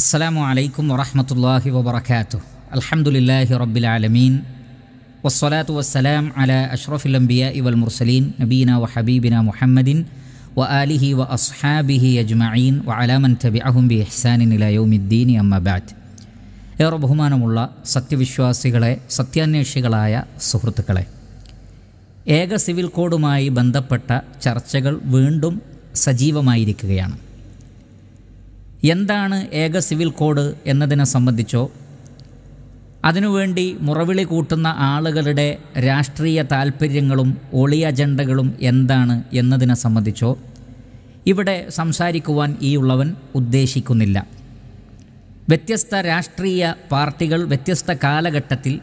അസ്സലാമു അലൈക്കും വറഹമത്തല്ലാഹി വാത്തു അലഹമുല്ലാഹി റബ്ബിലാലമീൻ വസ്സലാത്തു വസ്സലാം അല അഷ്റഫുൽ ഇവൽ മുർസലീൻ നബീന വ ഹബീബിന മുഹമ്മദിൻ വ ആലിഹി വ അസ്ഹാബിഹി അജ്മീൻ വ അലാമൻ തബി അഹുംബി ഇഹ്സാനിൻ ഇലയോമിദ്ദീനി അമ്മബാറ്റ് ഏറെ ബഹുമാനമുള്ള സത്യവിശ്വാസികളെ സത്യാന്വേഷികളായ സുഹൃത്തുക്കളെ ഏക സിവിൽ കോഡുമായി ബന്ധപ്പെട്ട ചർച്ചകൾ വീണ്ടും സജീവമായിരിക്കുകയാണ് എന്താണ് ഏക സിവിൽ കോഡ് എന്നതിനെ സംബന്ധിച്ചോ അതിനുവേണ്ടി മുറവിളി കൂട്ടുന്ന ആളുകളുടെ രാഷ്ട്രീയ താൽപ്പര്യങ്ങളും ഒളി അജണ്ടകളും എന്താണ് എന്നതിനെ സംബന്ധിച്ചോ ഇവിടെ സംസാരിക്കുവാൻ ഈ ഉള്ളവൻ ഉദ്ദേശിക്കുന്നില്ല വ്യത്യസ്ത രാഷ്ട്രീയ പാർട്ടികൾ വ്യത്യസ്ത കാലഘട്ടത്തിൽ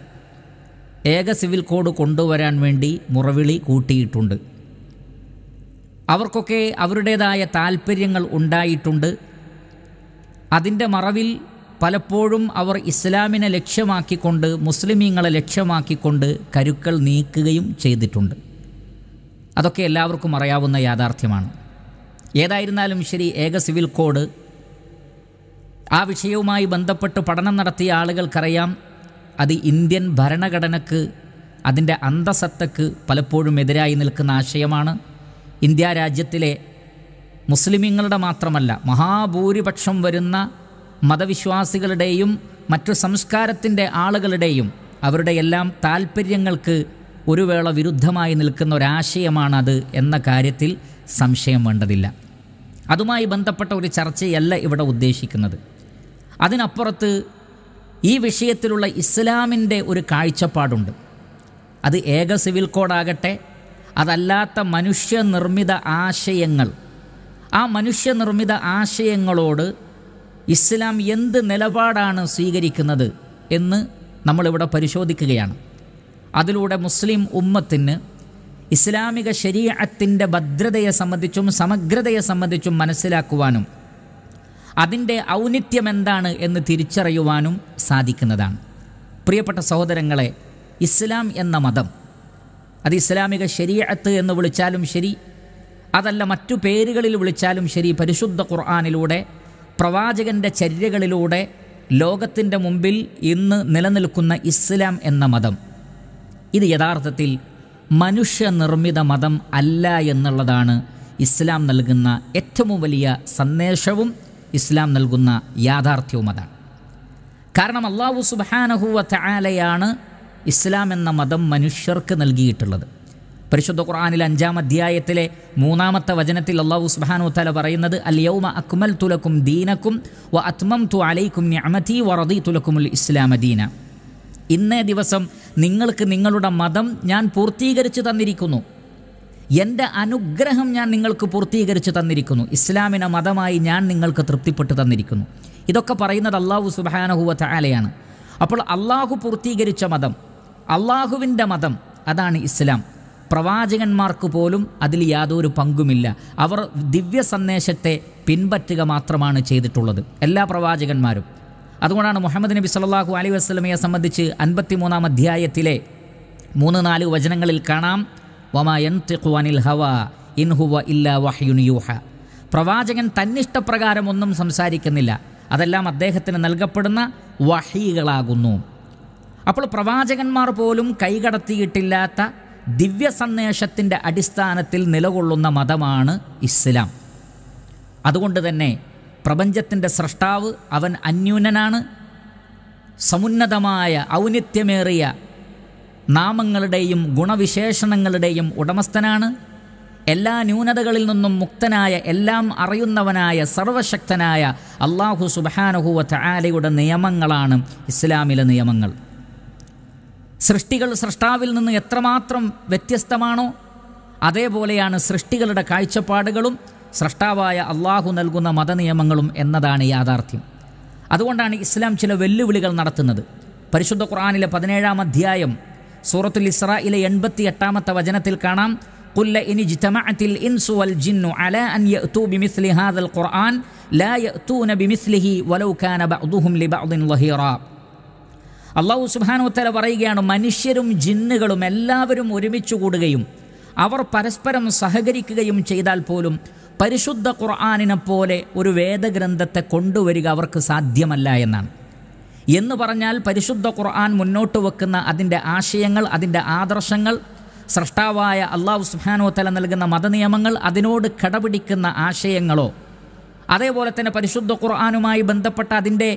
ഏക സിവിൽ കോഡ് കൊണ്ടുവരാൻ വേണ്ടി മുറവിളി കൂട്ടിയിട്ടുണ്ട് അവർക്കൊക്കെ അവരുടേതായ താൽപ്പര്യങ്ങൾ ഉണ്ടായിട്ടുണ്ട് അതിൻ്റെ മറവിൽ പലപ്പോഴും അവർ ഇസ്ലാമിനെ ലക്ഷ്യമാക്കിക്കൊണ്ട് മുസ്ലിമീങ്ങളെ ലക്ഷ്യമാക്കിക്കൊണ്ട് കരുക്കൾ നീക്കുകയും ചെയ്തിട്ടുണ്ട് അതൊക്കെ എല്ലാവർക്കും അറിയാവുന്ന യാഥാർത്ഥ്യമാണ് ഏതായിരുന്നാലും ശരി ഏക സിവിൽ കോഡ് ആ വിഷയവുമായി ബന്ധപ്പെട്ട് പഠനം നടത്തിയ ആളുകൾക്കറിയാം അത് ഇന്ത്യൻ ഭരണഘടനക്ക് അതിൻ്റെ അന്തസത്തക്ക് പലപ്പോഴും എതിരായി നിൽക്കുന്ന ആശയമാണ് ഇന്ത്യ രാജ്യത്തിലെ മുസ്ലിമീങ്ങളുടെ മാത്രമല്ല മഹാഭൂരിപക്ഷം വരുന്ന മതവിശ്വാസികളുടെയും മറ്റു സംസ്കാരത്തിൻ്റെ ആളുകളുടെയും അവരുടെ എല്ലാം താല്പര്യങ്ങൾക്ക് ഒരു വേള വിരുദ്ധമായി നിൽക്കുന്ന ഒരാശയമാണത് എന്ന കാര്യത്തിൽ സംശയം വേണ്ടതില്ല അതുമായി ബന്ധപ്പെട്ട ഒരു ചർച്ചയല്ല ഇവിടെ ഉദ്ദേശിക്കുന്നത് അതിനപ്പുറത്ത് ഈ വിഷയത്തിലുള്ള ഇസ്ലാമിൻ്റെ ഒരു കാഴ്ചപ്പാടുണ്ട് അത് ഏക സിവിൽ കോഡാകട്ടെ അതല്ലാത്ത മനുഷ്യനിർമ്മിത ആശയങ്ങൾ ആ മനുഷ്യനിർമ്മിത ആശയങ്ങളോട് ഇസ്ലാം എന്ത് നിലപാടാണ് സ്വീകരിക്കുന്നത് എന്ന് നമ്മളിവിടെ പരിശോധിക്കുകയാണ് അതിലൂടെ മുസ്ലിം ഉമ്മത്തിന് ഇസ്ലാമിക ശരീരത്തിൻ്റെ ഭദ്രതയെ സംബന്ധിച്ചും സമഗ്രതയെ സംബന്ധിച്ചും മനസ്സിലാക്കുവാനും അതിൻ്റെ ഔന്നിത്യം എന്താണ് എന്ന് തിരിച്ചറിയുവാനും സാധിക്കുന്നതാണ് പ്രിയപ്പെട്ട സഹോദരങ്ങളെ ഇസ്ലാം എന്ന മതം അത് ഇസ്ലാമിക ശരീഅത്ത് എന്ന് വിളിച്ചാലും ശരി അതല്ല മറ്റു പേരുകളിൽ വിളിച്ചാലും ശരി പരിശുദ്ധ ഖുർആാനിലൂടെ പ്രവാചകൻ്റെ ചര്യകളിലൂടെ ലോകത്തിൻ്റെ മുമ്പിൽ ഇന്ന് നിലനിൽക്കുന്ന ഇസ്ലാം എന്ന മതം ഇത് യഥാർത്ഥത്തിൽ മനുഷ്യനിർമ്മിത മതം അല്ല എന്നുള്ളതാണ് ഇസ്ലാം നൽകുന്ന ഏറ്റവും വലിയ സന്ദേശവും ഇസ്ലാം നൽകുന്ന യാഥാർത്ഥ്യവും അതാണ് കാരണം അള്ളാഹു സുബാനഹുവ ചായാലയാണ് ഇസ്ലാം എന്ന മതം മനുഷ്യർക്ക് നൽകിയിട്ടുള്ളത് പരിശുദ്ധ ഖുർആാനിൽ അഞ്ചാം അധ്യായത്തിലെ മൂന്നാമത്തെ വചനത്തിൽ അള്ളാഹു സുബാനു തല പറയുന്നത് അൽയൗമ അക്മൽ തുലക്കും ദീനക്കും വ അത്മം തു അലൈക്കും ഞമതി വറദി തുലക്കുമുൽ ഇസ്ലാമദീന ഇന്നേ ദിവസം നിങ്ങൾക്ക് നിങ്ങളുടെ മതം ഞാൻ പൂർത്തീകരിച്ചു തന്നിരിക്കുന്നു എൻ്റെ അനുഗ്രഹം ഞാൻ നിങ്ങൾക്ക് പൂർത്തീകരിച്ചു തന്നിരിക്കുന്നു ഇസ്ലാമിനെ മതമായി ഞാൻ നിങ്ങൾക്ക് തൃപ്തിപ്പെട്ട് തന്നിരിക്കുന്നു ഇതൊക്കെ പറയുന്നത് അള്ളാഹു സുബാനഹുവ താലയാണ് അപ്പോൾ അള്ളാഹു പൂർത്തീകരിച്ച മതം അള്ളാഹുവിൻ്റെ മതം അതാണ് ഇസ്ലാം പ്രവാചകന്മാർക്ക് പോലും അതിൽ യാതൊരു പങ്കുമില്ല അവർ ദിവ്യ സന്ദേശത്തെ പിൻപറ്റുക മാത്രമാണ് ചെയ്തിട്ടുള്ളത് എല്ലാ പ്രവാചകന്മാരും അതുകൊണ്ടാണ് മുഹമ്മദ് നബി സല്ലാഹു അലൈ വസ്ലമയെ സംബന്ധിച്ച് അൻപത്തിമൂന്നാം അധ്യായത്തിലെ മൂന്ന് നാല് വചനങ്ങളിൽ കാണാം വമ എൻതിഖുവാനിൽ ഹവ ഹുവ ഇല്ല വഹ്യുൻ യൂഹ പ്രവാചകൻ തന്നിഷ്ടപ്രകാരം ഒന്നും സംസാരിക്കുന്നില്ല അതെല്ലാം അദ്ദേഹത്തിന് നൽകപ്പെടുന്ന വഹികളാകുന്നു അപ്പോൾ പ്രവാചകന്മാർ പോലും കൈകടത്തിയിട്ടില്ലാത്ത ദിവ്യ സന്ദേശത്തിൻ്റെ അടിസ്ഥാനത്തിൽ നിലകൊള്ളുന്ന മതമാണ് ഇസ്ലാം അതുകൊണ്ട് തന്നെ പ്രപഞ്ചത്തിൻ്റെ സൃഷ്ടാവ് അവൻ അന്യൂനനാണ് സമുന്നതമായ ഔന്നിത്യമേറിയ നാമങ്ങളുടെയും ഗുണവിശേഷണങ്ങളുടെയും ഉടമസ്ഥനാണ് എല്ലാ ന്യൂനതകളിൽ നിന്നും മുക്തനായ എല്ലാം അറിയുന്നവനായ സർവശക്തനായ അള്ളാഹു സുബാനഹുവ ചാലയുടെ നിയമങ്ങളാണ് ഇസ്ലാമിലെ നിയമങ്ങൾ സൃഷ്ടികൾ സൃഷ്ടാവിൽ നിന്ന് എത്രമാത്രം വ്യത്യസ്തമാണോ അതേപോലെയാണ് സൃഷ്ടികളുടെ കാഴ്ചപ്പാടുകളും സൃഷ്ടാവായ അള്ളാഹു നൽകുന്ന മതനിയമങ്ങളും എന്നതാണ് യാഥാർത്ഥ്യം അതുകൊണ്ടാണ് ഇസ്ലാം ചില വെല്ലുവിളികൾ നടത്തുന്നത് പരിശുദ്ധ ഖുർആാനിലെ പതിനേഴാം അധ്യായം സൂറത്തുൽ ഇലെ എൺപത്തി എട്ടാമത്തെ വചനത്തിൽ കാണാം قل إن اجتمعت الإنس والجن على أن يأتوا بمثل هذا القرآن لا يأتون بمثله ولو كان بعضهم لبعض ظهيرا അള്ളാഹു സുബാനോത്തര പറയുകയാണ് മനുഷ്യരും ജിന്നുകളും എല്ലാവരും ഒരുമിച്ച് കൂടുകയും അവർ പരസ്പരം സഹകരിക്കുകയും ചെയ്താൽ പോലും പരിശുദ്ധ ഖുർആാനിനെ പോലെ ഒരു വേദഗ്രന്ഥത്തെ കൊണ്ടുവരിക അവർക്ക് സാധ്യമല്ല എന്നാണ് എന്ന് പറഞ്ഞാൽ പരിശുദ്ധ ഖുർആൻ മുന്നോട്ട് വെക്കുന്ന അതിൻ്റെ ആശയങ്ങൾ അതിൻ്റെ ആദർശങ്ങൾ സൃഷ്ടാവായ അള്ളാഹു സുഹാനോത്തല നൽകുന്ന മതനിയമങ്ങൾ അതിനോട് കടപിടിക്കുന്ന ആശയങ്ങളോ അതേപോലെ തന്നെ പരിശുദ്ധ ഖുർആാനുമായി ബന്ധപ്പെട്ട അതിൻ്റെ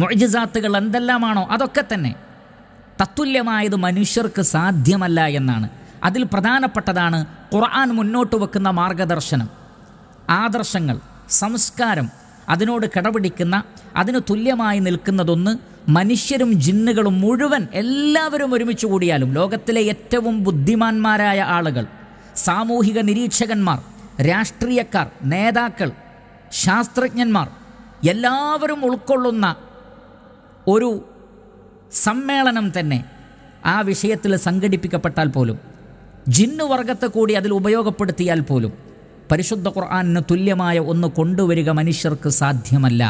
മൊഴിജാത്തുകൾ എന്തെല്ലാമാണോ അതൊക്കെ തന്നെ തത്തുല്യമായത് മനുഷ്യർക്ക് സാധ്യമല്ല എന്നാണ് അതിൽ പ്രധാനപ്പെട്ടതാണ് ഖുർആൻ മുന്നോട്ട് വെക്കുന്ന മാർഗദർശനം ആദർശങ്ങൾ സംസ്കാരം അതിനോട് കിടപിടിക്കുന്ന അതിന് തുല്യമായി നിൽക്കുന്നതൊന്ന് മനുഷ്യരും ജിന്നുകളും മുഴുവൻ എല്ലാവരും ഒരുമിച്ച് കൂടിയാലും ലോകത്തിലെ ഏറ്റവും ബുദ്ധിമാന്മാരായ ആളുകൾ സാമൂഹിക നിരീക്ഷകന്മാർ രാഷ്ട്രീയക്കാർ നേതാക്കൾ ശാസ്ത്രജ്ഞന്മാർ എല്ലാവരും ഉൾക്കൊള്ളുന്ന ഒരു സമ്മേളനം തന്നെ ആ വിഷയത്തിൽ സംഘടിപ്പിക്കപ്പെട്ടാൽ പോലും വർഗത്തെ കൂടി അതിൽ ഉപയോഗപ്പെടുത്തിയാൽ പോലും പരിശുദ്ധ ഖുർആാനിന് തുല്യമായ ഒന്ന് കൊണ്ടുവരിക മനുഷ്യർക്ക് സാധ്യമല്ല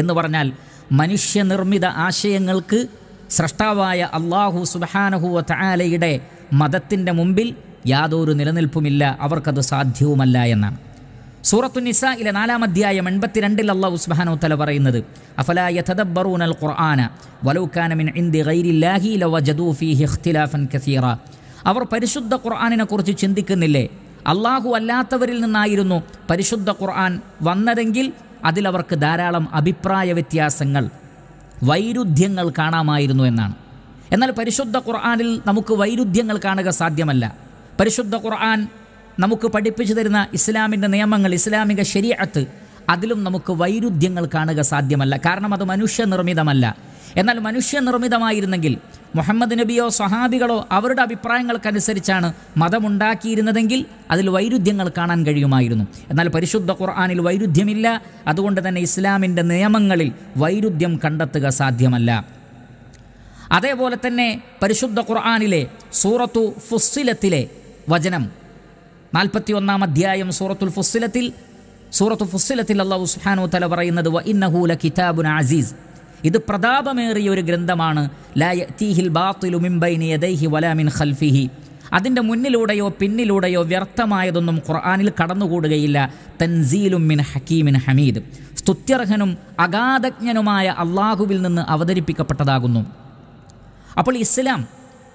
എന്ന് പറഞ്ഞാൽ മനുഷ്യനിർമ്മിത ആശയങ്ങൾക്ക് സ്രഷ്ടാവായ അള്ളാഹു സുബാനഹു താലയുടെ മതത്തിൻ്റെ മുമ്പിൽ യാതൊരു നിലനിൽപ്പുമില്ല അവർക്കത് സാധ്യവുമല്ല എന്നാണ് സൂറത്തു നിസ ഇലെ നാലാം അധ്യായം എൺപത്തിരണ്ടിൽ അള്ളാഹു സുബാനോ തല പറയുന്നത് അഫലായ തദബ്ബറൂൻ ഖുർആന ഇഖ്തിലാഫൻ കസീറ അവർ പരിശുദ്ധ ഖുർആാനിനെ കുറിച്ച് ചിന്തിക്കുന്നില്ലേ അള്ളാഹു അല്ലാത്തവരിൽ നിന്നായിരുന്നു പരിശുദ്ധ ഖുർആൻ വന്നതെങ്കിൽ അതിലവർക്ക് ധാരാളം അഭിപ്രായ വ്യത്യാസങ്ങൾ വൈരുദ്ധ്യങ്ങൾ കാണാമായിരുന്നു എന്നാണ് എന്നാൽ പരിശുദ്ധ ഖുർആാനിൽ നമുക്ക് വൈരുദ്ധ്യങ്ങൾ കാണുക സാധ്യമല്ല പരിശുദ്ധ ഖുർആൻ നമുക്ക് പഠിപ്പിച്ചു തരുന്ന ഇസ്ലാമിൻ്റെ നിയമങ്ങൾ ഇസ്ലാമിക ശരീഅത്ത് അതിലും നമുക്ക് വൈരുദ്ധ്യങ്ങൾ കാണുക സാധ്യമല്ല കാരണം അത് മനുഷ്യനിർമ്മിതമല്ല എന്നാൽ മനുഷ്യനിർമ്മിതമായിരുന്നെങ്കിൽ മുഹമ്മദ് നബിയോ സ്വഹാബികളോ അവരുടെ അഭിപ്രായങ്ങൾക്കനുസരിച്ചാണ് മതമുണ്ടാക്കിയിരുന്നതെങ്കിൽ അതിൽ വൈരുദ്ധ്യങ്ങൾ കാണാൻ കഴിയുമായിരുന്നു എന്നാൽ പരിശുദ്ധ ഖുർആാനിൽ വൈരുദ്ധ്യമില്ല അതുകൊണ്ട് തന്നെ ഇസ്ലാമിൻ്റെ നിയമങ്ങളിൽ വൈരുദ്ധ്യം കണ്ടെത്തുക സാധ്യമല്ല അതേപോലെ തന്നെ പരിശുദ്ധ ഖുർആാനിലെ സൂറത്തു ഫുസ്സിലത്തിലെ വചനം നാൽപ്പത്തി ഒന്നാം അധ്യായം സൂറത്തുൽ ഫുസ്സിലത്തിൽ സൂറത്തുൽ ഫുസ്സിലത്തിൽ അള്ളാഹു സുഹാനു തല പറയുന്നത് വ ഇന്നഹൂല കിതാബുൻ അസീസ് ഇത് പ്രതാപമേറിയ ഒരു ഗ്രന്ഥമാണ് യദൈഹി ഖൽഫിഹി അതിൻ്റെ മുന്നിലൂടെയോ പിന്നിലൂടെയോ വ്യർത്ഥമായതൊന്നും ഖുർആാനിൽ കടന്നുകൂടുകയില്ല തൻസീലും മിൻ ഹക്കീമിൻ ഹമീദ് സ്തുത്യർഹനും അഗാധജ്ഞനുമായ അള്ളാഹുവിൽ നിന്ന് അവതരിപ്പിക്കപ്പെട്ടതാകുന്നു അപ്പോൾ ഇസ്ലാം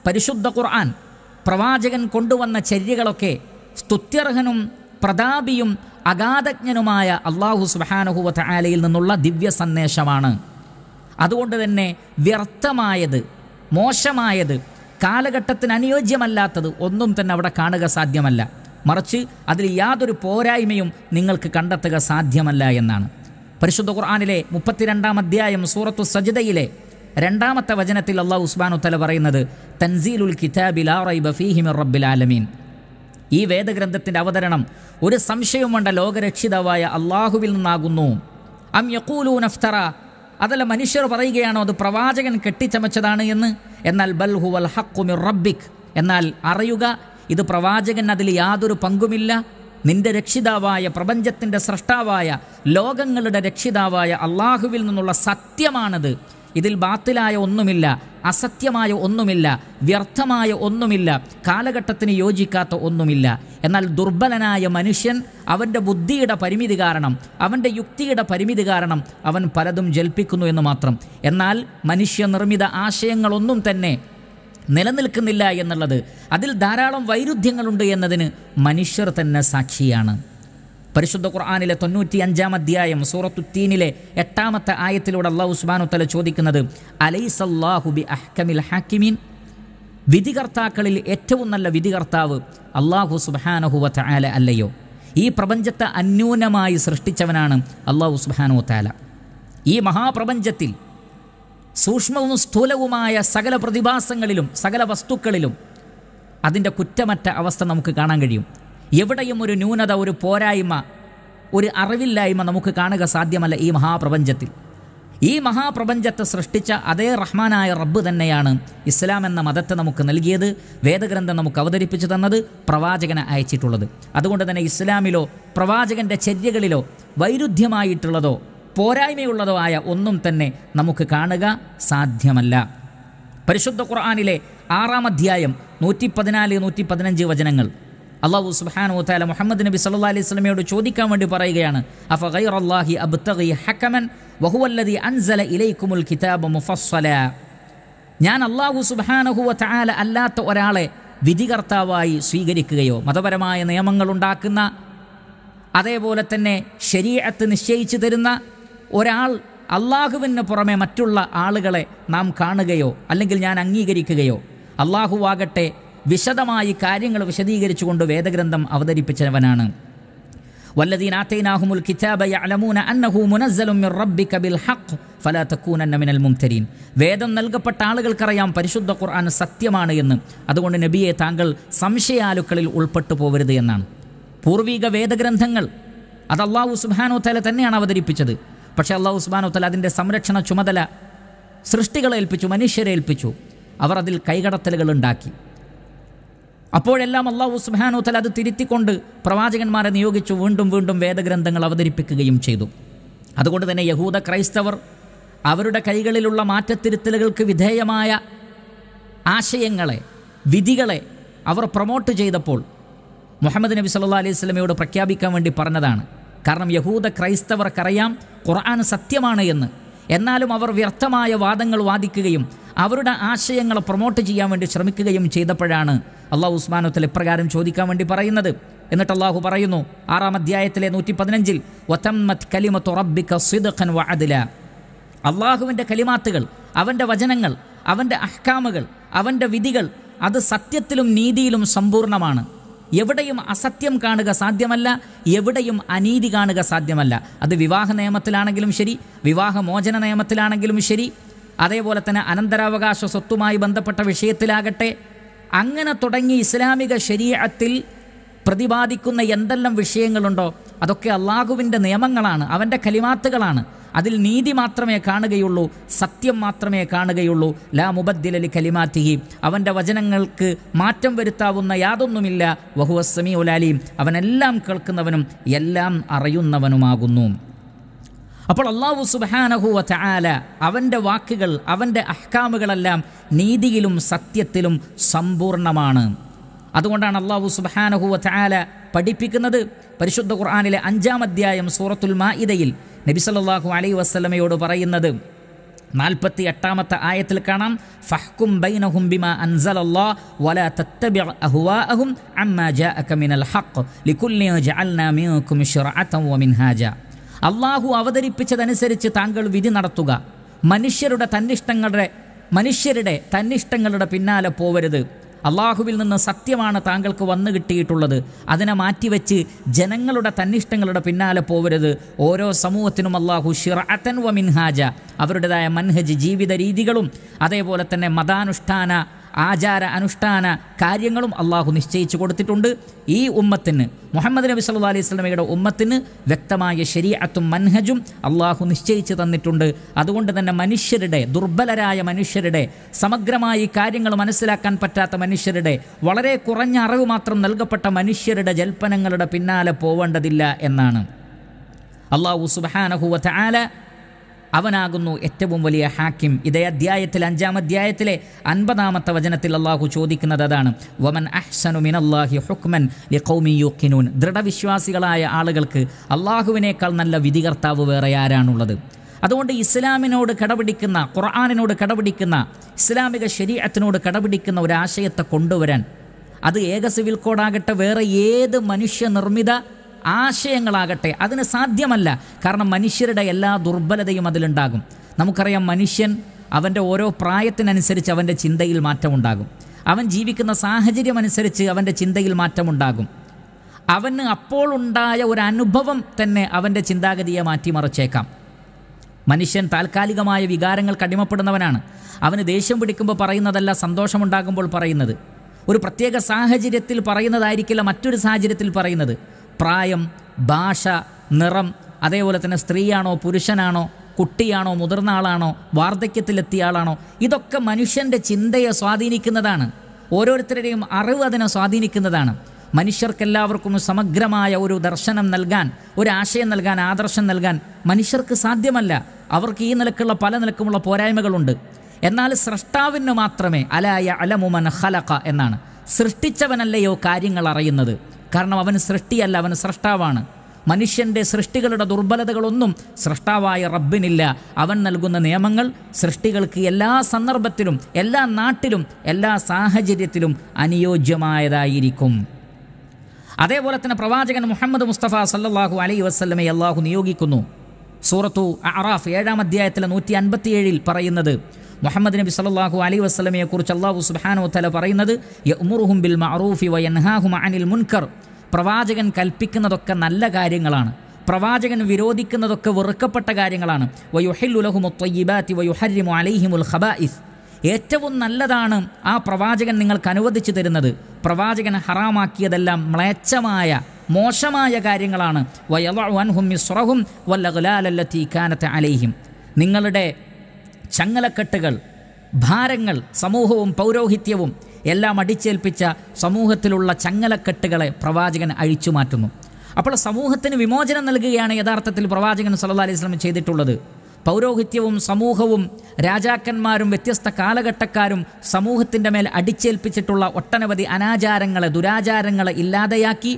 പരിശുദ്ധ ഖുർആൻ പ്രവാചകൻ കൊണ്ടുവന്ന ചര്യകളൊക്കെ സ്തുത്യർഹനും പ്രതാപിയും അഗാധജ്ഞനുമായ അള്ളാഹു സുബാനഹുവത്ത് ആലയിൽ നിന്നുള്ള ദിവ്യ സന്ദേശമാണ് അതുകൊണ്ട് തന്നെ വ്യർത്ഥമായത് മോശമായത് കാലഘട്ടത്തിന് അനുയോജ്യമല്ലാത്തത് ഒന്നും തന്നെ അവിടെ കാണുക സാധ്യമല്ല മറിച്ച് അതിൽ യാതൊരു പോരായ്മയും നിങ്ങൾക്ക് കണ്ടെത്തുക സാധ്യമല്ല എന്നാണ് പരിശുദ്ധ ഖുർആാനിലെ മുപ്പത്തിരണ്ടാം അധ്യായം സൂറത്തു സജിതയിലെ രണ്ടാമത്തെ വചനത്തിൽ അള്ളാഹു ഉസ്മാനു തല പറയുന്നത് തൻസീലുൽ കിതാബിൽ റബ്ബിൽ ആലമീൻ ഈ വേദഗ്രന്ഥത്തിൻ്റെ അവതരണം ഒരു സംശയവും വേണ്ട ലോകരക്ഷിതാവായ അള്ളാഹുവിൽ നിന്നാകുന്നു അം യക്കൂലൂ നഫ്തറ അതല്ല മനുഷ്യർ പറയുകയാണോ അത് പ്രവാചകൻ കെട്ടിച്ചമച്ചതാണ് എന്ന് എന്നാൽ ബൽഹുവൽ ഹക്കുമിർ റബ്ബിക് എന്നാൽ അറിയുക ഇത് പ്രവാചകൻ അതിൽ യാതൊരു പങ്കുമില്ല നിന്റെ രക്ഷിതാവായ പ്രപഞ്ചത്തിൻ്റെ സൃഷ്ടാവായ ലോകങ്ങളുടെ രക്ഷിതാവായ അള്ളാഹുവിൽ നിന്നുള്ള സത്യമാണത് ഇതിൽ ബാത്തിലായ ഒന്നുമില്ല അസത്യമായ ഒന്നുമില്ല വ്യർത്ഥമായ ഒന്നുമില്ല കാലഘട്ടത്തിന് യോജിക്കാത്ത ഒന്നുമില്ല എന്നാൽ ദുർബലനായ മനുഷ്യൻ അവൻ്റെ ബുദ്ധിയുടെ പരിമിതി കാരണം അവൻ്റെ യുക്തിയുടെ പരിമിതി കാരണം അവൻ പലതും ജൽപ്പിക്കുന്നു എന്ന് മാത്രം എന്നാൽ മനുഷ്യനിർമ്മിത ആശയങ്ങളൊന്നും തന്നെ നിലനിൽക്കുന്നില്ല എന്നുള്ളത് അതിൽ ധാരാളം വൈരുദ്ധ്യങ്ങളുണ്ട് എന്നതിന് മനുഷ്യർ തന്നെ സാക്ഷിയാണ് പരിശുദ്ധ ഖുർആാനിലെ തൊണ്ണൂറ്റി അഞ്ചാം അധ്യായം സൂറത്തുത്തീനിലെ എട്ടാമത്തെ ആയത്തിലൂടെ അള്ളാഹു തല ചോദിക്കുന്നത് അലൈസല്ലാഹുബി അഹ്കമിൽ ഹാക്കിമീൻ വിധികർത്താക്കളിൽ ഏറ്റവും നല്ല വിധികർത്താവ് അള്ളാഹു സുബാനഹുവ താല അല്ലയോ ഈ പ്രപഞ്ചത്തെ അന്യൂനമായി സൃഷ്ടിച്ചവനാണ് അള്ളാഹു സുബാനു താല ഈ മഹാപ്രപഞ്ചത്തിൽ സൂക്ഷ്മവും സ്ഥൂലവുമായ സകല പ്രതിഭാസങ്ങളിലും സകല വസ്തുക്കളിലും അതിൻ്റെ കുറ്റമറ്റ അവസ്ഥ നമുക്ക് കാണാൻ കഴിയും എവിടെയും ഒരു ന്യൂനത ഒരു പോരായ്മ ഒരു അറിവില്ലായ്മ നമുക്ക് കാണുക സാധ്യമല്ല ഈ മഹാപ്രപഞ്ചത്തിൽ ഈ മഹാപ്രപഞ്ചത്തെ സൃഷ്ടിച്ച അതേ റഹ്മാനായ റബ്ബ് തന്നെയാണ് ഇസ്ലാം എന്ന മതത്തെ നമുക്ക് നൽകിയത് വേദഗ്രന്ഥം നമുക്ക് അവതരിപ്പിച്ചു തന്നത് പ്രവാചകനെ അയച്ചിട്ടുള്ളത് അതുകൊണ്ട് തന്നെ ഇസ്ലാമിലോ പ്രവാചകൻ്റെ ചര്യകളിലോ വൈരുദ്ധ്യമായിട്ടുള്ളതോ പോരായ്മയുള്ളതോ ആയ ഒന്നും തന്നെ നമുക്ക് കാണുക സാധ്യമല്ല പരിശുദ്ധ ഖുർആാനിലെ ആറാം അധ്യായം നൂറ്റി പതിനാല് നൂറ്റി പതിനഞ്ച് വചനങ്ങൾ അള്ളാഹു സുബാനു താല മുഹമ്മദ് നബി സല്ലാ അലൈഹി സ്വലമയോട് ചോദിക്കാൻ വേണ്ടി പറയുകയാണ് അബ്തഗി ഹക്കമൻ അൻസല മുഫസ്സല ഞാൻ അള്ളാഹു സുബാനഹുവ താല അല്ലാത്ത ഒരാളെ വിധികർത്താവായി സ്വീകരിക്കുകയോ മതപരമായ നിയമങ്ങൾ ഉണ്ടാക്കുന്ന അതേപോലെ തന്നെ ശരീരത്ത് നിശ്ചയിച്ചു തരുന്ന ഒരാൾ അള്ളാഹുവിന് പുറമെ മറ്റുള്ള ആളുകളെ നാം കാണുകയോ അല്ലെങ്കിൽ ഞാൻ അംഗീകരിക്കുകയോ അള്ളാഹുവാകട്ടെ വിശദമായി കാര്യങ്ങൾ വിശദീകരിച്ചുകൊണ്ട് വേദഗ്രന്ഥം അവതരിപ്പിച്ചവനാണ് വേദം നൽകപ്പെട്ട ആളുകൾക്കറിയാം പരിശുദ്ധ ഖുർആൻ സത്യമാണ് എന്ന് അതുകൊണ്ട് നബിയെ താങ്കൾ സംശയാലുക്കളിൽ ഉൾപ്പെട്ടു പോകരുത് എന്നാണ് പൂർവീക വേദഗ്രന്ഥങ്ങൾ അത് അള്ളാഹു സുബാനോ തല തന്നെയാണ് അവതരിപ്പിച്ചത് പക്ഷേ അള്ളാഹു സുബാനോ തല അതിൻ്റെ സംരക്ഷണ ചുമതല സൃഷ്ടികളെ ഏൽപ്പിച്ചു മനുഷ്യരെ ഏൽപ്പിച്ചു അവർ അതിൽ കൈകടത്തലുകൾ ഉണ്ടാക്കി അപ്പോഴെല്ലാം അള്ളാഹു സുബാനോത്തൽ അത് തിരുത്തിക്കൊണ്ട് പ്രവാചകന്മാരെ നിയോഗിച്ചു വീണ്ടും വീണ്ടും വേദഗ്രന്ഥങ്ങൾ അവതരിപ്പിക്കുകയും ചെയ്തു അതുകൊണ്ട് തന്നെ യഹൂദ ക്രൈസ്തവർ അവരുടെ കൈകളിലുള്ള മാറ്റത്തിരുത്തലുകൾക്ക് വിധേയമായ ആശയങ്ങളെ വിധികളെ അവർ പ്രൊമോട്ട് ചെയ്തപ്പോൾ മുഹമ്മദ് നബി സല്ലാ അലൈഹി സ്വലമയോട് പ്രഖ്യാപിക്കാൻ വേണ്ടി പറഞ്ഞതാണ് കാരണം യഹൂദ ക്രൈസ്തവർക്കറിയാം ഖുർആൻ സത്യമാണ് എന്ന് എന്നാലും അവർ വ്യർത്ഥമായ വാദങ്ങൾ വാദിക്കുകയും അവരുടെ ആശയങ്ങൾ പ്രൊമോട്ട് ചെയ്യാൻ വേണ്ടി ശ്രമിക്കുകയും ചെയ്തപ്പോഴാണ് അള്ളാഹു ഉസ്മാനുത്തൽ എപ്രകാരം ചോദിക്കാൻ വേണ്ടി പറയുന്നത് എന്നിട്ട് അള്ളാഹു പറയുന്നു ആറാം അധ്യായത്തിലെ നൂറ്റി പതിനഞ്ചിൽ അള്ളാഹുവിൻ്റെ കലിമാത്തുകൾ അവൻ്റെ വചനങ്ങൾ അവൻ്റെ അഹ്കാമുകൾ അവൻ്റെ വിധികൾ അത് സത്യത്തിലും നീതിയിലും സമ്പൂർണ്ണമാണ് എവിടെയും അസത്യം കാണുക സാധ്യമല്ല എവിടെയും അനീതി കാണുക സാധ്യമല്ല അത് വിവാഹ നിയമത്തിലാണെങ്കിലും ശരി വിവാഹ മോചന നിയമത്തിലാണെങ്കിലും ശരി അതേപോലെ തന്നെ അനന്തരാവകാശ സ്വത്തുമായി ബന്ധപ്പെട്ട വിഷയത്തിലാകട്ടെ അങ്ങനെ തുടങ്ങി ഇസ്ലാമിക ശരീരത്തിൽ പ്രതിപാദിക്കുന്ന എന്തെല്ലാം വിഷയങ്ങളുണ്ടോ അതൊക്കെ അള്ളാഹുവിൻ്റെ നിയമങ്ങളാണ് അവൻ്റെ കലിമാത്തുകളാണ് അതിൽ നീതി മാത്രമേ കാണുകയുള്ളൂ സത്യം മാത്രമേ കാണുകയുള്ളൂ ലാ മുബദ്ദിലലി കലിമാത്തിഹി അവൻ്റെ വചനങ്ങൾക്ക് മാറ്റം വരുത്താവുന്ന യാതൊന്നുമില്ല വഹുവസ്സമി ഉലാലിയും അവനെല്ലാം കേൾക്കുന്നവനും എല്ലാം അറിയുന്നവനുമാകുന്നു അപ്പോൾ അള്ളാഹു സുബാനഹുവ ചാല അവൻ്റെ വാക്കുകൾ അവൻ്റെ അഹ്കാമുകളെല്ലാം നീതിയിലും സത്യത്തിലും സമ്പൂർണ്ണമാണ് അതുകൊണ്ടാണ് അള്ളാഹു സുബാനഹുവ ചാല പഠിപ്പിക്കുന്നത് പരിശുദ്ധ ഖുർആാനിലെ അഞ്ചാം അധ്യായം സൂറത്തുൽ മാഇദയിൽ നബി സല്ലാഹു അലൈ വസ്ലമയോട് പറയുന്നത് നാൽപ്പത്തി എട്ടാമത്തെ ആയത്തിൽ കാണാം ഫഹ്കും ബൈനഹും ബിമാ അൻസലല്ലാ വല തത്തബി അഹുവാഅഹും അമ്മ ജാഅക മിനൽ ഹഖ് ലികുല്ലി ജഅൽനാ മിൻകും ശറഅതൻ വമിൻഹാജ അള്ളാഹു അവതരിപ്പിച്ചതനുസരിച്ച് താങ്കൾ വിധി നടത്തുക മനുഷ്യരുടെ തന്നിഷ്ടങ്ങളുടെ മനുഷ്യരുടെ തന്നിഷ്ടങ്ങളുടെ പിന്നാലെ പോവരുത് അള്ളാഹുവിൽ നിന്ന് സത്യമാണ് താങ്കൾക്ക് വന്നു കിട്ടിയിട്ടുള്ളത് അതിനെ മാറ്റിവെച്ച് ജനങ്ങളുടെ തന്നിഷ്ടങ്ങളുടെ പിന്നാലെ പോവരുത് ഓരോ സമൂഹത്തിനും അള്ളാഹു ഷിറഅത്തൻ വ മിൻഹാജ അവരുടേതായ മൻഹജ് ജീവിത രീതികളും അതേപോലെ തന്നെ മതാനുഷ്ഠാന ആചാര അനുഷ്ഠാന കാര്യങ്ങളും അള്ളാഹു നിശ്ചയിച്ചു കൊടുത്തിട്ടുണ്ട് ഈ ഉമ്മത്തിന് മുഹമ്മദ് നബി സല്ലു അലൈഹി സ്വലമയുടെ ഉമ്മത്തിന് വ്യക്തമായ ശരീഅത്തും മൻഹജും അള്ളാഹു നിശ്ചയിച്ചു തന്നിട്ടുണ്ട് അതുകൊണ്ട് തന്നെ മനുഷ്യരുടെ ദുർബലരായ മനുഷ്യരുടെ സമഗ്രമായി കാര്യങ്ങൾ മനസ്സിലാക്കാൻ പറ്റാത്ത മനുഷ്യരുടെ വളരെ കുറഞ്ഞ അറിവ് മാത്രം നൽകപ്പെട്ട മനുഷ്യരുടെ ജൽപ്പനങ്ങളുടെ പിന്നാലെ പോവേണ്ടതില്ല എന്നാണ് അള്ളാഹു സുബാനഹുവ ആല അവനാകുന്നു ഏറ്റവും വലിയ ഹാക്കിം ഇതേ അധ്യായത്തിൽ അഞ്ചാം അധ്യായത്തിലെ അൻപതാമത്തെ വചനത്തിൽ അള്ളാഹു ചോദിക്കുന്നത് അതാണ് വമൻ അഹ്സനു മിനല്ലാഹി ഹുക്മൻ ലിഖൗമി യുഖിനൂൻ ദൃഢവിശ്വാസികളായ ആളുകൾക്ക് അള്ളാഹുവിനേക്കാൾ നല്ല വിധികർത്താവ് വേറെ ആരാണുള്ളത് അതുകൊണ്ട് ഇസ്ലാമിനോട് കടപിടിക്കുന്ന ഖുർആാനിനോട് കടപിടിക്കുന്ന ഇസ്ലാമിക ശരീരത്തിനോട് കടപിടിക്കുന്ന ഒരാശയത്തെ കൊണ്ടുവരാൻ അത് ഏക സിവിൽ കോഡാകട്ടെ വേറെ ഏത് മനുഷ്യനിർമ്മിത ആശയങ്ങളാകട്ടെ അതിന് സാധ്യമല്ല കാരണം മനുഷ്യരുടെ എല്ലാ ദുർബലതയും അതിലുണ്ടാകും നമുക്കറിയാം മനുഷ്യൻ അവൻ്റെ ഓരോ പ്രായത്തിനനുസരിച്ച് അവൻ്റെ ചിന്തയിൽ മാറ്റമുണ്ടാകും അവൻ ജീവിക്കുന്ന സാഹചര്യമനുസരിച്ച് അവൻ്റെ ചിന്തയിൽ മാറ്റമുണ്ടാകും അവന് അപ്പോൾ ഉണ്ടായ ഒരു അനുഭവം തന്നെ അവൻ്റെ ചിന്താഗതിയെ മാറ്റിമറിച്ചേക്കാം മനുഷ്യൻ താൽക്കാലികമായ വികാരങ്ങൾ കടിമപ്പെടുന്നവനാണ് അവന് ദേഷ്യം പിടിക്കുമ്പോൾ പറയുന്നതല്ല സന്തോഷമുണ്ടാകുമ്പോൾ പറയുന്നത് ഒരു പ്രത്യേക സാഹചര്യത്തിൽ പറയുന്നതായിരിക്കില്ല മറ്റൊരു സാഹചര്യത്തിൽ പറയുന്നത് പ്രായം ഭാഷ നിറം അതേപോലെ തന്നെ സ്ത്രീയാണോ പുരുഷനാണോ കുട്ടിയാണോ മുതിർന്ന ആളാണോ വാർദ്ധക്യത്തിലെത്തിയ ആളാണോ ഇതൊക്കെ മനുഷ്യൻ്റെ ചിന്തയെ സ്വാധീനിക്കുന്നതാണ് ഓരോരുത്തരുടെയും അറിവ് അതിനെ സ്വാധീനിക്കുന്നതാണ് മനുഷ്യർക്കെല്ലാവർക്കും സമഗ്രമായ ഒരു ദർശനം നൽകാൻ ഒരു ആശയം നൽകാൻ ആദർശം നൽകാൻ മനുഷ്യർക്ക് സാധ്യമല്ല അവർക്ക് ഈ നിലക്കുള്ള പല നിലക്കുമുള്ള പോരായ്മകളുണ്ട് എന്നാൽ സൃഷ്ടാവിന് മാത്രമേ അലായ അലമുമൻ ഹലഖ എന്നാണ് സൃഷ്ടിച്ചവനല്ലയോ കാര്യങ്ങൾ അറിയുന്നത് കാരണം അവൻ സൃഷ്ടിയല്ല അവൻ സൃഷ്ടാവാണ് മനുഷ്യൻ്റെ സൃഷ്ടികളുടെ ദുർബലതകളൊന്നും സൃഷ്ടാവായ റബ്ബിനില്ല അവൻ നൽകുന്ന നിയമങ്ങൾ സൃഷ്ടികൾക്ക് എല്ലാ സന്ദർഭത്തിലും എല്ലാ നാട്ടിലും എല്ലാ സാഹചര്യത്തിലും അനുയോജ്യമായതായിരിക്കും അതേപോലെ തന്നെ പ്രവാചകൻ മുഹമ്മദ് മുസ്തഫ സല്ലാഹു അലൈ വസ്ലമെ അള്ളാഹു നിയോഗിക്കുന്നു സൂറത്തു അറാഫ് ഏഴാം അധ്യായത്തിലെ നൂറ്റി അൻപത്തിയേഴിൽ പറയുന്നത് മുഹമ്മദ് നബി സല്ലാഹു അലൈ കുറിച്ച് അള്ളാഹു സുബാനോ തല പറയുന്നത് ബിൽ മറൂഫി അനിൽ മുൻകർ പ്രവാചകൻ കൽപ്പിക്കുന്നതൊക്കെ നല്ല കാര്യങ്ങളാണ് പ്രവാചകൻ വിരോധിക്കുന്നതൊക്കെ വെറുക്കപ്പെട്ട കാര്യങ്ങളാണ് ഏറ്റവും നല്ലതാണ് ആ പ്രവാചകൻ നിങ്ങൾക്ക് അനുവദിച്ചു തരുന്നത് പ്രവാചകൻ ഹറാമാക്കിയതെല്ലാം മ്ലേച്ഛമായ മോശമായ കാര്യങ്ങളാണ് വയലഹും മിസ്റഹും വല്ലഹുലാലല്ലത്തി കാനത്ത് അലൈഹിം നിങ്ങളുടെ ചങ്ങലക്കെട്ടുകൾ ഭാരങ്ങൾ സമൂഹവും പൗരോഹിത്യവും എല്ലാം അടിച്ചേൽപ്പിച്ച സമൂഹത്തിലുള്ള ചങ്ങലക്കെട്ടുകളെ പ്രവാചകൻ അഴിച്ചു മാറ്റുന്നു അപ്പോൾ സമൂഹത്തിന് വിമോചനം നൽകുകയാണ് യഥാർത്ഥത്തിൽ പ്രവാചകൻ സല്ലാ അലൈഹി സ്വലം ചെയ്തിട്ടുള്ളത് പൗരോഹിത്യവും സമൂഹവും രാജാക്കന്മാരും വ്യത്യസ്ത കാലഘട്ടക്കാരും സമൂഹത്തിൻ്റെ മേൽ അടിച്ചേൽപ്പിച്ചിട്ടുള്ള ഒട്ടനവധി അനാചാരങ്ങളെ ദുരാചാരങ്ങളെ ഇല്ലാതെയാക്കി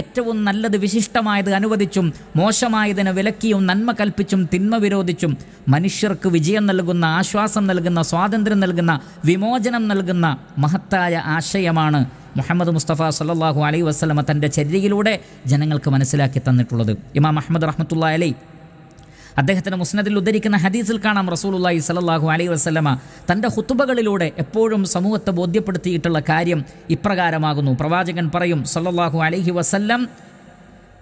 ഏറ്റവും നല്ലത് വിശിഷ്ടമായത് അനുവദിച്ചും മോശമായതിനെ വിലക്കിയും നന്മ കൽപ്പിച്ചും തിന്മ വിരോധിച്ചും മനുഷ്യർക്ക് വിജയം നൽകുന്ന ആശ്വാസം നൽകുന്ന സ്വാതന്ത്ര്യം നൽകുന്ന വിമോചനം നൽകുന്ന മഹത്തായ ആശയമാണ് മുഹമ്മദ് മുസ്തഫ സല്ലാഹു അലൈ വസ്ലമ തൻ്റെ ചര്യയിലൂടെ ജനങ്ങൾക്ക് മനസ്സിലാക്കി തന്നിട്ടുള്ളത് ഇമാം അഹമ്മദ് റഹ്മത്തുള്ള അലൈ അദ്ദേഹത്തിൻ്റെ മുസ്നദിൽ ഉദ്ധരിക്കുന്ന ഹദീസിൽ കാണാം റസൂലുല്ലായി സലല്ലാഹു അലൈ വസ്ലമ തൻ്റെ ഹുത്തുബകളിലൂടെ എപ്പോഴും സമൂഹത്തെ ബോധ്യപ്പെടുത്തിയിട്ടുള്ള കാര്യം ഇപ്രകാരമാകുന്നു പ്രവാചകൻ പറയും സല്ലല്ലാഹു അലൈഹി വസല്ലം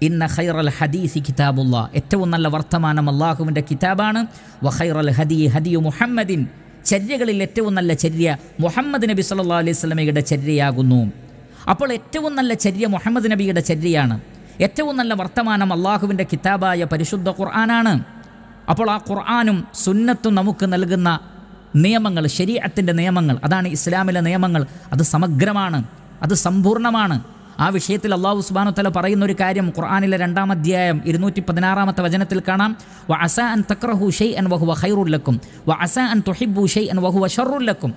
ഇന്ന ഖൈറൽ ഹദീസി കിതാബുള്ള ഏറ്റവും നല്ല വർത്തമാനം അള്ളാഹുവിൻ്റെ കിതാബാണ് വഖൈറൽ ഹദി ഹദി മുഹമ്മദിൻ ചര്യകളിൽ ഏറ്റവും നല്ല ചര്യ മുഹമ്മദ് നബി സല്ലാ അലൈഹി സ്വലമയുടെ ചര്യയാകുന്നു അപ്പോൾ ഏറ്റവും നല്ല ചര്യ മുഹമ്മദ് നബിയുടെ ചര്യയാണ് ഏറ്റവും നല്ല വർത്തമാനം അള്ളാഹുവിൻ്റെ കിതാബായ പരിശുദ്ധ ഖുർആനാണ് അപ്പോൾ ആ ഖുർആാനും സുന്നത്തും നമുക്ക് നൽകുന്ന നിയമങ്ങൾ ശരീരത്തിൻ്റെ നിയമങ്ങൾ അതാണ് ഇസ്ലാമിലെ നിയമങ്ങൾ അത് സമഗ്രമാണ് അത് സമ്പൂർണ്ണമാണ് ആ വിഷയത്തിൽ അള്ളാഹു സുബാനുത്തല പറയുന്ന ഒരു കാര്യം ഖുർആാനിലെ രണ്ടാം അധ്യായം ഇരുന്നൂറ്റി പതിനാറാമത്തെ വചനത്തിൽ കാണാം വ അസ അൻ തക്രഹു ഷെയ് അൻ വഹുവ ഹൈറുല്ലക്കും വ അസ അൻ തൊഹിബു ഷെയ് അൻ വഹുവ ഷറുല്ലക്കും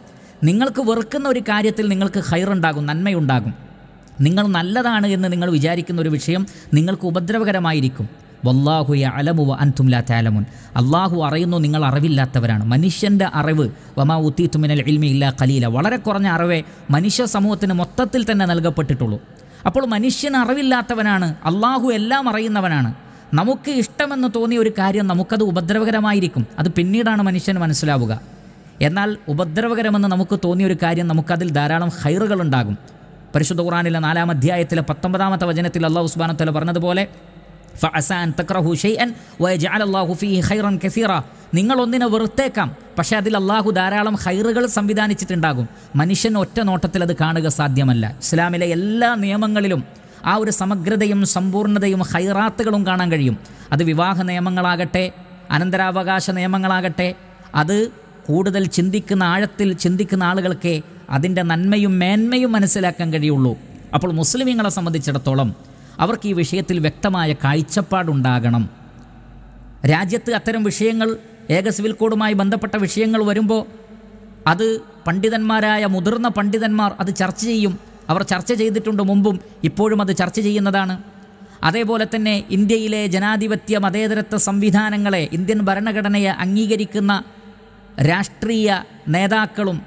നിങ്ങൾക്ക് വെറുക്കുന്ന ഒരു കാര്യത്തിൽ നിങ്ങൾക്ക് ഹൈറുണ്ടാകും നന്മയുണ്ടാകും നിങ്ങൾ നല്ലതാണ് എന്ന് നിങ്ങൾ വിചാരിക്കുന്ന ഒരു വിഷയം നിങ്ങൾക്ക് ഉപദ്രവകരമായിരിക്കും വല്ലാഹു അലമു വ അൻതും ലാ താലമുൻ അള്ളാഹു അറിയുന്നു നിങ്ങൾ അറിവില്ലാത്തവരാണ് മനുഷ്യൻ്റെ അറിവ് വമാ ഉത്തീത്തുമിനൽ ഇൽമി ഇല്ലാ കലീല വളരെ കുറഞ്ഞ അറിവേ മനുഷ്യ സമൂഹത്തിന് മൊത്തത്തിൽ തന്നെ നൽകപ്പെട്ടിട്ടുള്ളൂ അപ്പോൾ മനുഷ്യൻ അറിവില്ലാത്തവനാണ് അള്ളാഹു എല്ലാം അറിയുന്നവനാണ് നമുക്ക് ഇഷ്ടമെന്ന് തോന്നിയ ഒരു കാര്യം നമുക്കത് ഉപദ്രവകരമായിരിക്കും അത് പിന്നീടാണ് മനുഷ്യൻ മനസ്സിലാവുക എന്നാൽ ഉപദ്രവകരമെന്ന് നമുക്ക് തോന്നിയ ഒരു കാര്യം നമുക്കതിൽ ധാരാളം ഹൈറുകളുണ്ടാകും പരിശുദ്ധ ഖുറാനിലെ നാലാം അധ്യായത്തിലെ പത്തൊമ്പതാമത്തെ വചനത്തിൽ അള്ളാഹു ഉസ്ബാനത്തല പറഞ്ഞതുപോലെ ഫഅസാൻ നിങ്ങൾ ഒന്നിനെ വെറുത്തേക്കാം പക്ഷേ അതിൽ അള്ളാഹു ധാരാളം ഹൈറുകൾ സംവിധാനിച്ചിട്ടുണ്ടാകും മനുഷ്യൻ ഒറ്റ നോട്ടത്തിൽ അത് കാണുക സാധ്യമല്ല ഇസ്ലാമിലെ എല്ലാ നിയമങ്ങളിലും ആ ഒരു സമഗ്രതയും സമ്പൂർണ്ണതയും ഹൈറാത്തുകളും കാണാൻ കഴിയും അത് വിവാഹ നിയമങ്ങളാകട്ടെ അനന്തരാവകാശ നിയമങ്ങളാകട്ടെ അത് കൂടുതൽ ചിന്തിക്കുന്ന ആഴത്തിൽ ചിന്തിക്കുന്ന ആളുകൾക്ക് അതിൻ്റെ നന്മയും മേന്മയും മനസ്സിലാക്കാൻ കഴിയുള്ളൂ അപ്പോൾ മുസ്ലിമീങ്ങളെ സംബന്ധിച്ചിടത്തോളം അവർക്ക് ഈ വിഷയത്തിൽ വ്യക്തമായ കാഴ്ചപ്പാടുണ്ടാകണം രാജ്യത്ത് അത്തരം വിഷയങ്ങൾ ഏക സിവിൽ കോഡുമായി ബന്ധപ്പെട്ട വിഷയങ്ങൾ വരുമ്പോൾ അത് പണ്ഡിതന്മാരായ മുതിർന്ന പണ്ഡിതന്മാർ അത് ചർച്ച ചെയ്യും അവർ ചർച്ച ചെയ്തിട്ടുണ്ട് മുമ്പും ഇപ്പോഴും അത് ചർച്ച ചെയ്യുന്നതാണ് അതേപോലെ തന്നെ ഇന്ത്യയിലെ ജനാധിപത്യ മതേതരത്വ സംവിധാനങ്ങളെ ഇന്ത്യൻ ഭരണഘടനയെ അംഗീകരിക്കുന്ന രാഷ്ട്രീയ നേതാക്കളും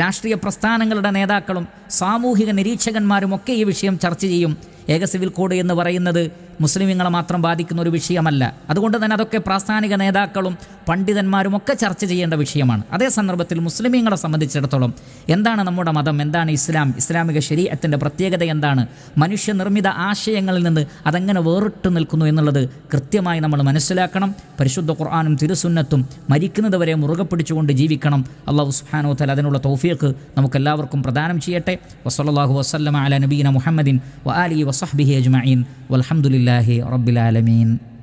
രാഷ്ട്രീയ പ്രസ്ഥാനങ്ങളുടെ നേതാക്കളും സാമൂഹിക നിരീക്ഷകന്മാരും ഒക്കെ ഈ വിഷയം ചർച്ച ചെയ്യും ഏക സിവിൽ കോഡ് എന്ന് പറയുന്നത് മുസ്ലിമിങ്ങളെ മാത്രം ബാധിക്കുന്ന ഒരു വിഷയമല്ല അതുകൊണ്ട് തന്നെ അതൊക്കെ പ്രാസ്ഥാനിക നേതാക്കളും പണ്ഡിതന്മാരും ഒക്കെ ചർച്ച ചെയ്യേണ്ട വിഷയമാണ് അതേ സന്ദർഭത്തിൽ മുസ്ലിമീങ്ങളെ സംബന്ധിച്ചിടത്തോളം എന്താണ് നമ്മുടെ മതം എന്താണ് ഇസ്ലാം ഇസ്ലാമിക ശരീരത്തിൻ്റെ പ്രത്യേകത എന്താണ് മനുഷ്യനിർമ്മിത ആശയങ്ങളിൽ നിന്ന് അതെങ്ങനെ വേറിട്ട് നിൽക്കുന്നു എന്നുള്ളത് കൃത്യമായി നമ്മൾ മനസ്സിലാക്കണം പരിശുദ്ധ ഖുർആാനും തിരുസുന്നത്തും മരിക്കുന്നത് വരെ മുറുകെ പിടിച്ചുകൊണ്ട് ജീവിക്കണം അള്ളാഹു സുഹാനോ തല അതിനുള്ള തൗഫീഖ് നമുക്കെല്ലാവർക്കും പ്രദാനം ചെയ്യട്ടെ വസ്ലാഹു വസ്ലമ അല നബീന മുഹമ്മദിൻ വ അലി വസഹബിഹി അജ്മീൻ വലഹമുല്ല لله رب العالمين